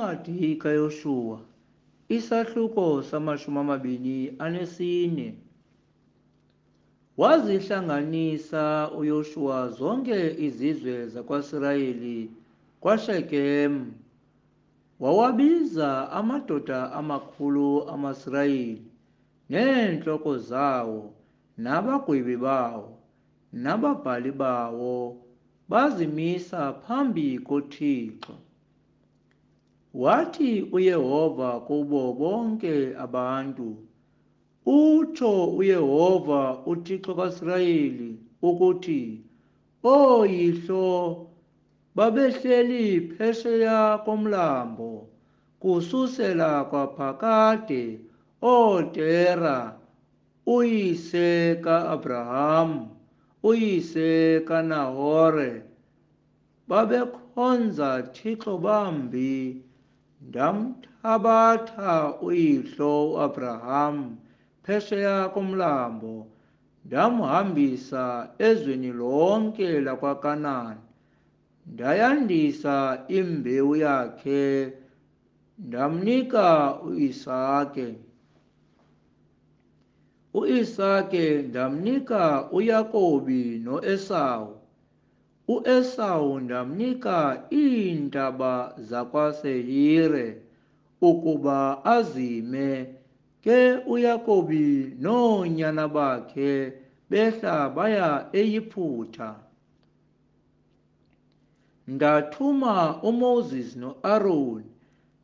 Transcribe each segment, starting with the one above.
incwadi kayoshua isahluko amabini anesine wazihlanganisa uYoshuwa zonke izizwe zakwaSirayeli kwaShekem wawabiza amadoda amakhulu amaSirayeli neentloko zawo nabagwebi bawo nababhali bawo bazimisa phambi koThixo wathi uyehova kubo bonke abantu utsho uyehova uthixo kasirayeli ukuthi oyihlo babehleli phesheya komlambo kususela kwaphakade ootera oh uyise ka-abrahamu uyise kanahore babekhonza thixo bambi ndamthabatha uyihlo uAbraham phesheya komlambo ndamhambisa ezweni lonke lakwaKanani ndayandisa imbewu yakhe ndamnika uIsake uIsake ndamnika uYakobi noEsawu u-Esawu ndamnika iintaba zakwaSeyire ukuba azime, ke uYakobi noonyana bakhe behla baya eYiputa. Ndathuma uMoses no-Aroni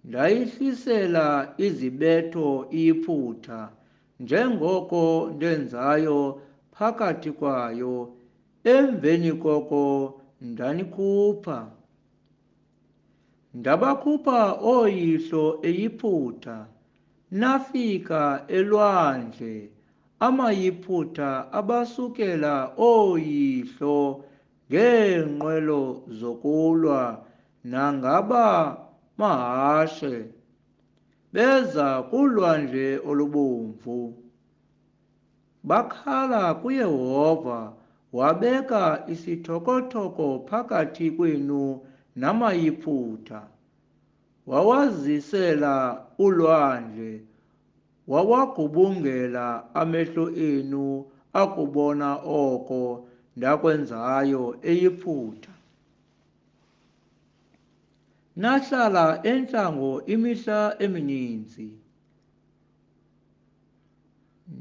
ndayihlisela izibetho iYiputa njengoko ndenzayo phakathi kwayo Emveni koko ndandikhupha, ndabakhupha ooyihlo eyiputa, nafika elwandle amayiputa abasukela ooyihlo ngeenqwelo zokulwa nangaba mahashe, beza kulwandle olubomvu, bakhala kuYehova wabeka isithokothoko phakathi kwenu namayiphutha wawazisela ulwandle wawagubungela amehlo enu akubona oko ndakwenzayo eyiphutha nahlala entlango imihla emininzi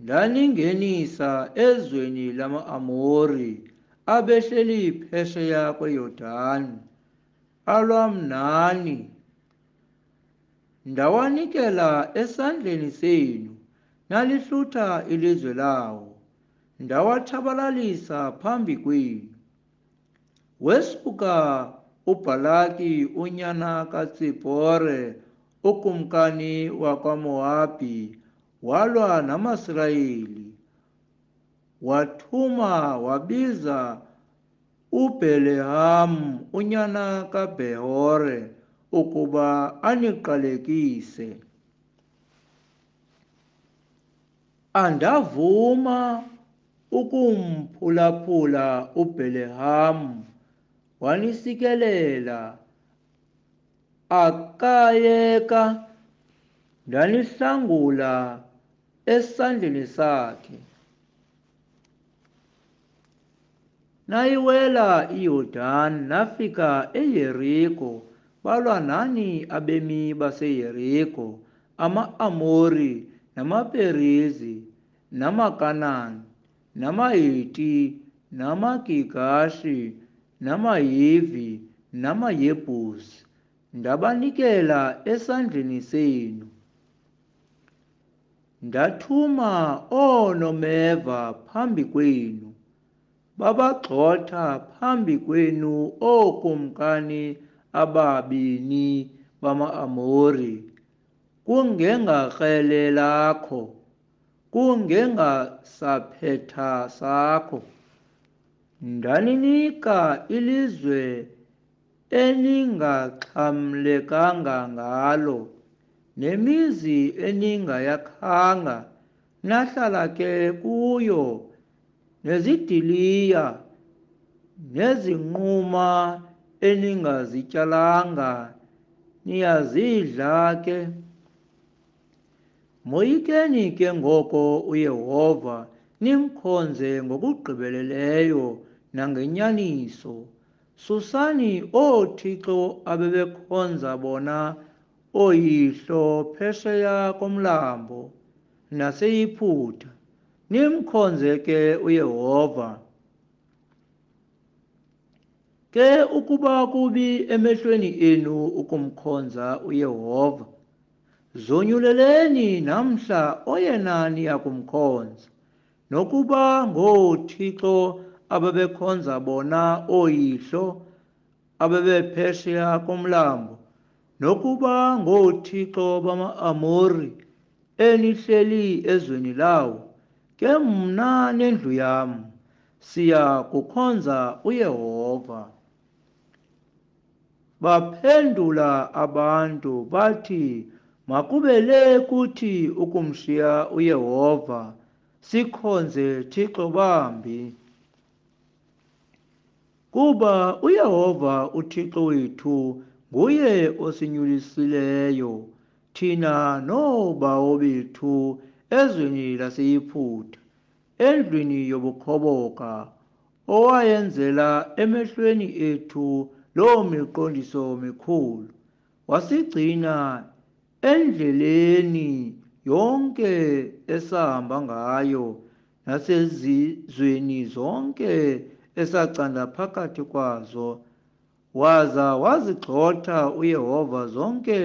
laningenisa ezweni lama-amori abehleli phesheya kweyodani alwamnani ndawanikela esandleni senu nalihlutha ilizwe lawo ndawathabalalisa phambi kwenu wesuka ubhalaki unyana katsipore ukumkani wakwamowabi walwa namaSirayeli wathuma wabiza uBhelehamu unyana kaBhehore ukuba aniqalekise andavuma ukumphulaphula uBhelehamu wanisikelela akayeka ndanihlangula esandleni sakhe nayiwela iyordani nafika eyeriko balwa nani abemi baseyeriko ama-amori namaperizi namakanani namahiti namagigashi namahivi namayebusi ndabanikela esandleni senu ndathuma oonomeva phambi kwenu babagxotha phambi kwenu ookumkani ababini bama-amori kungengakrele lakho kungengasaphetha sakho ndaninika ilizwe eningaxhamlekanga ngalo nemizi eningayakhanga nahlala ke kuyo nezidiliya nezinquma eningazityalanga niyazidla ke moyikeni ke ngoko uyehova nimkhonze ngokugqibeleleyo nangenyaniso susani oothixo abebekhonza bona oyihlo phesheya komlambo naseyiphutha nimkhonze ke uYehova ke ukuba kubi emehlweni enu ukumkhonza uYehova zonyuleleni namhla oyena niyakumkhonza nokuba ngothixo ababekhonza bona oyihlo ababephesheya komlambo nokuba ngothixo bama-amori enihleli ezweni lawo ke mna nendlu yam siya kukhonza uyehova baphendula abantu bathi makubele kuthi ukumshiya uyehova sikhonze thixo bambi kuba uyehova uthixo wethu nguye osinyulisileyo thina noobawo bethu ezweni laseyiputa endlwini yobukhoboka owayenzela emehlweni ethu loo miqondiso mikhulu wasigcina endleleni yonke esahamba ngayo nasezizweni zonke esacanda phakathi kwazo waza wazigxotha uyehova zonke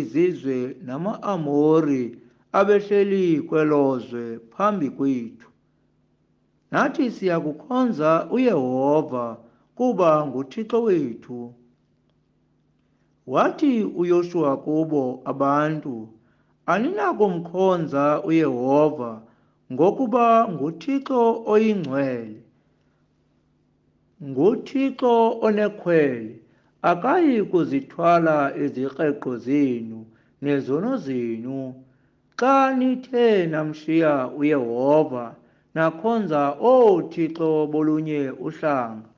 izizwe nama-amori abehleli kwelozwe phambi kwethu nathi siyakukhonza uyehova kuba nguthixo wethu wathi uyoshuwa kubo abantu aninakumkhonza uyehova ngokuba nguthixo oyingcwele nguThixo onekhwele akayi kuzithwala izikreqo zenu nezono zenu xa nithe namshiya uyehova nakhonza oothixo oh bolunye uhlanga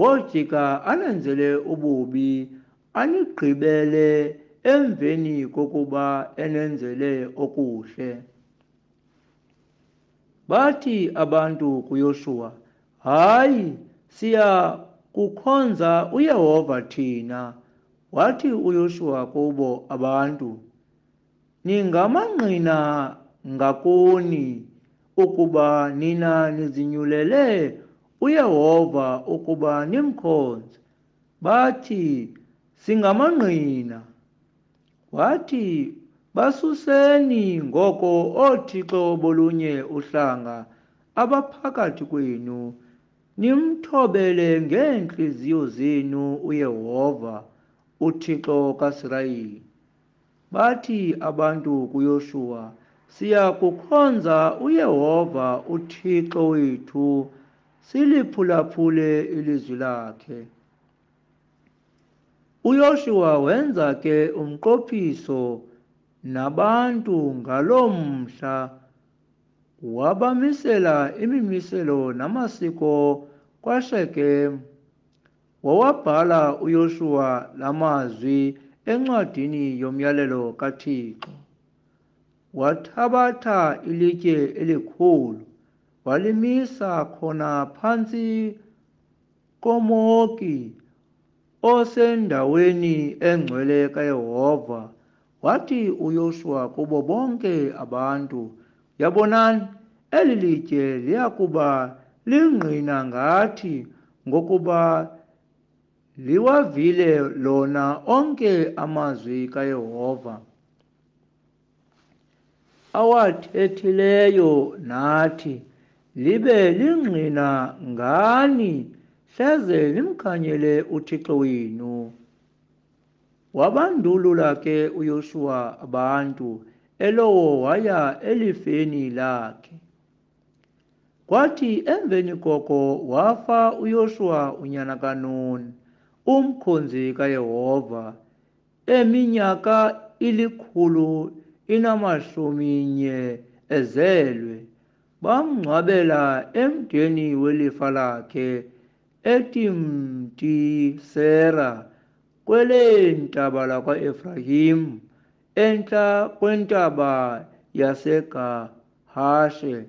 wojika anenzele ububi anigqibele emveni kokuba enenzele okuhle bathi abantu kuyoshuwa hayi siya kukhonza uyehova thina wathi uyoshuwa kubo abantu ningamangqina ngakuni ukuba nina nizinyulele uyehova ukuba nimkhonze bathi singamangqina wathi basuseni ngoko oothixo oh bolunye uhlanga abaphakathi kwenu nimthobele ngeenhliziyo zenu uyehova uthixo kasirayeli bathi abantu kuyoshuwa siya kukhonza uyehova uthixo wethu siliphulaphule ilizwi lakhe uyoshuwa wenza ke umqophiso nabantu ngaloo mhla wabamisela imimiselo namasiko kwaShekem wawabhala uyoshuwa lamazwi encwadini yomyalelo kaThixo wathabatha ilitye elikhulu walimisa khona phantsi komoki osendaweni engcwele kaYehova wathi uyoshua kubo bonke abantu Yabonani, eli litye liyakuba lingqina ngathi ngokuba liwavile lona onke amazwi kaYehova awathethileyo nathi libe lingqina ngani hleze limkhanyele uThixo wenu wabandulula ke uyoshuwa abantu elowo waya elifeni lakhe kwathi emveni koko wafa uyoshuwa unyana kanoni umkhonzi kayehova eminyaka ilikhulu inamashumi nye ezelwe bamngcwabela emdeni welifa lakhe etimtisera kweleentaba lakwa-efrahim kwentaba yaseka yasegahashe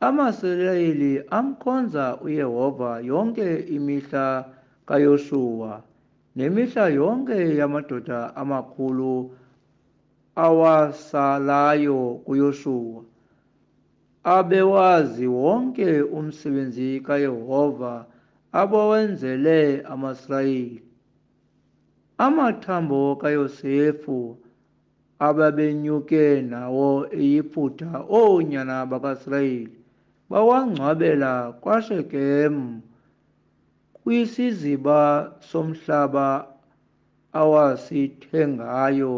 amasirayeli amkhonza uyehova yonke imihla kayoshuwa nemihla yonke yamadoda amakhulu awasalayo kuyoshuwa abewazi wonke umsebenzi kayehova abawenzele amasirayeli Amathambo kaYosefu ababenyuke nawo eYiputa oonyana bakaSirayeli bawangcwabela kwaShekem kwisiziba somhlaba awasithengayo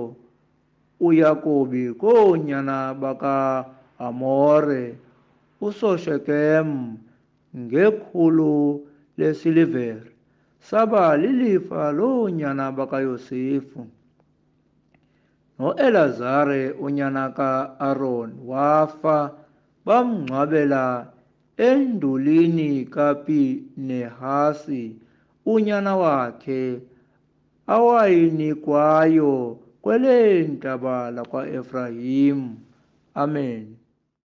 uYakobi koonyana bakaHamore uSoshekem ngekhulu lesilivere. saba lilifa lonyana bakaYosefu noElazare unyana kaAaron wafa bamngcwabela endulini kaPi nehasi unyana wakhe awayinikwayo kweleentaba lakwa-Efrayimu amen